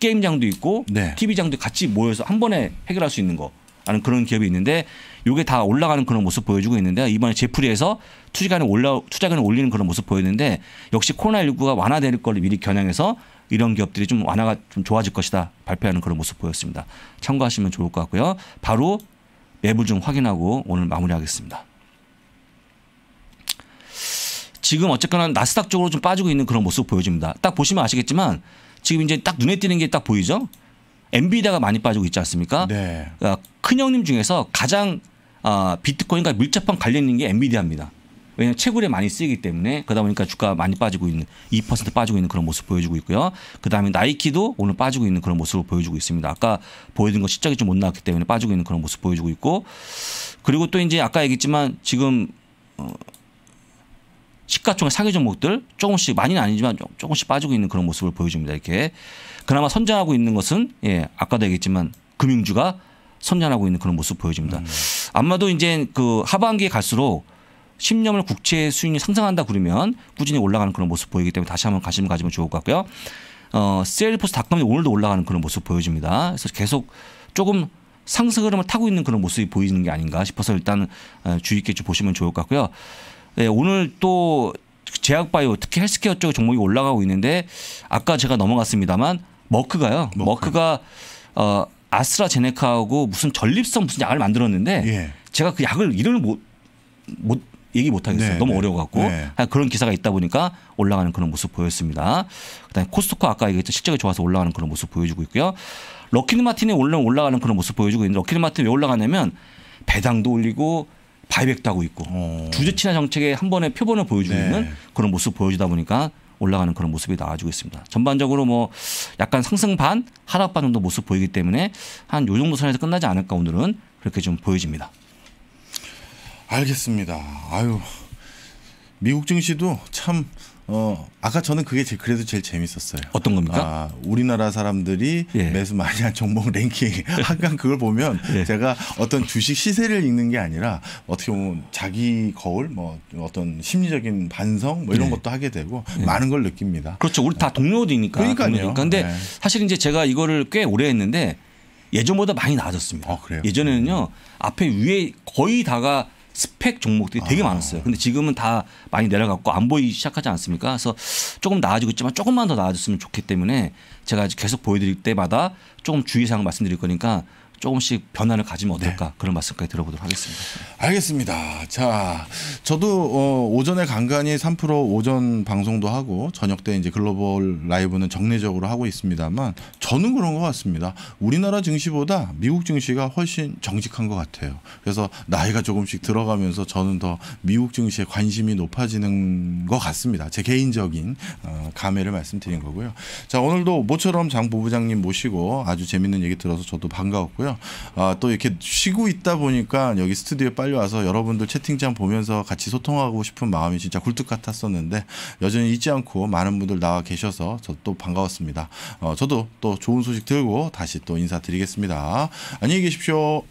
게임장도 있고 네. TV장도 같이 모여서 한 번에 해결할 수 있는 거. 라는 그런 기업이 있는데 요게 다 올라가는 그런 모습 보여주고 있는데 이번에 제프리에서 투자금을 올라 투자금을 올리는 그런 모습 보였는데 역시 코로나19가 완화될 걸 미리 겨냥해서 이런 기업들이 좀 완화가 좀 좋아질 것이다 발표하는 그런 모습 보였습니다. 참고하시면 좋을 것 같고요. 바로 맵을 좀 확인하고 오늘 마무리하겠습니다. 지금 어쨌거나 나스닥 쪽으로 좀 빠지고 있는 그런 모습 보여집니다. 딱 보시면 아시겠지만 지금 이제 딱 눈에 띄는 게 딱 보이죠? 엔비디아가 많이 빠지고 있지 않습니까? 네. 아, 큰 형님 중에서 가장 아, 비트코인과 밀접한 관련 있는 게 엔비디아입니다. 왜냐하면 채굴에 많이 쓰이기 때문에 그러다 보니까 주가 많이 빠지고 있는 2% 빠지고 있는 그런 모습 보여주고 있고요. 그다음에 나이키도 오늘 빠지고 있는 그런 모습을 보여주고 있습니다. 아까 보여준 거 실적이 좀 못 나왔기 때문에 빠지고 있는 그런 모습 보여주고 있고 그리고 또 이제 아까 얘기했지만 지금 어, 시가총액 상위 종목들 조금씩 많이는 아니지만 조금씩 빠지고 있는 그런 모습을 보여줍니다. 이렇게 그나마 선전하고 있는 것은 예 아까도 얘기했지만 금융주가 선전하고 있는 그런 모습 보여줍니다 음. 아마도 이제 그 하반기에 갈수록 1 0년을 국채 수익률이 상승한다 그러면 꾸준히 올라가는 그런 모습 보이기 때문에 다시 한번 관심 가지면 좋을 것 같고요. 어, 셀포스 닷컴이 오늘도 올라가는 그런 모습 보여줍니다. 그래서 계속 조금 상승 흐름을 타고 있는 그런 모습이 보이는 게 아닌가 싶어서 일단 어, 주의 깊게 보시면 좋을 것 같고요. 네, 오늘 또 제약바이오 특히 헬스케어 쪽 종목이 올라가고 있는데 아까 제가 넘어갔습니다만 머크가요. 머크. 가 어, 아스트라제네카하고 무슨 전립선 무슨 약을 만들었는데 예. 제가 그 약을 이름을 못, 못 얘기 못 하겠어요. 네, 너무 네. 어려워갖고 네. 그런 기사가 있다 보니까 올라가는 그런 모습 보였습니다. 그다음에 코스트코 아까 얘기했죠 실적이 좋아서 올라가는 그런 모습 보여주고 있고요. 럭키드 마틴이 올라 올라가는 그런 모습 보여주고 있는데 럭키드 마틴 왜 올라가냐면 배당도 올리고 바이백도 하고 있고 오. 어. 주주 친화 정책에한 번의 표본을 보여주고 네. 있는 그런 모습 보여주다 보니까 올라가는 그런 모습이 나와주고 있습니다. 전반적으로 뭐 약간 상승 반 하락 반 정도 모습 보이기 때문에 한 요 정도 선에서 끝나지 않을까 오늘은 그렇게 좀 보여집니다. 알겠습니다. 아유 미국 증시도 참 어, 아까 저는 그게 제, 그래도 제일 재밌었어요. 어떤 겁니까? 아, 우리나라 사람들이 예. 매수 많이 한 종목 랭킹. [laughs] 항간 그걸 보면 예. 제가 어떤 주식 시세를 읽는 게 아니라 어떻게 보면 자기 거울, 뭐 어떤 심리적인 반성 뭐 이런 예. 것도 하게 되고 예. 많은 걸 느낍니다. 그렇죠. 우리 다 네. 동료들이니까. 그러니까요. 동료니까. 근데 네. 사실 이제 제가 이거를 꽤 오래 했는데 예전보다 많이 나아졌습니다. 아, 예전에는요 음. 앞에 위에 거의 다가 스펙 종목들이 되게 아. 많았어요. 근데 지금은 다 많이 내려갔고 안 보이기 시작하지 않습니까? 그래서 조금 나아지고 있지만 조금만 더 나아졌으면 좋기 때문에 제가 계속 보여드릴 때마다 조금 주의사항 말씀드릴 거니까 조금씩 변화를 가지면 네. 어떨까 네. 그런 말씀까지 들어보도록 하겠습니다. 알겠습니다. 자, 저도 어, 오전에 간간히 3 오전 방송도 하고 저녁 때 이제 글로벌 라이브는 정례적으로 하고 있습니다만 저는 그런 것 같습니다. 우리나라 증시보다 미국 증시가 훨씬 정직한 것 같아요. 그래서 나이가 조금씩 들어가면서 저는 더 미국 증시에 관심이 높아지는 것 같습니다. 제 개인적인 어, 감회를 말씀드린 거고요. 자, 오늘도 모처럼 장 부부장님 모시고 아주 재밌는 얘기 들어서 저도 반가웠고요. 아, 또 이렇게 쉬고 있다 보니까 여기 스튜디오에 빨리 와서 여러분들 채팅창 보면서 같이 소통하고 싶은 마음이 진짜 굴뚝 같았었는데 여전히 잊지 않고 많은 분들 나와 계셔서 저 또 반가웠습니다. 어, 저도 또 좋은 소식 들고 다시 또 인사드리겠습니다. 안녕히 계십시오.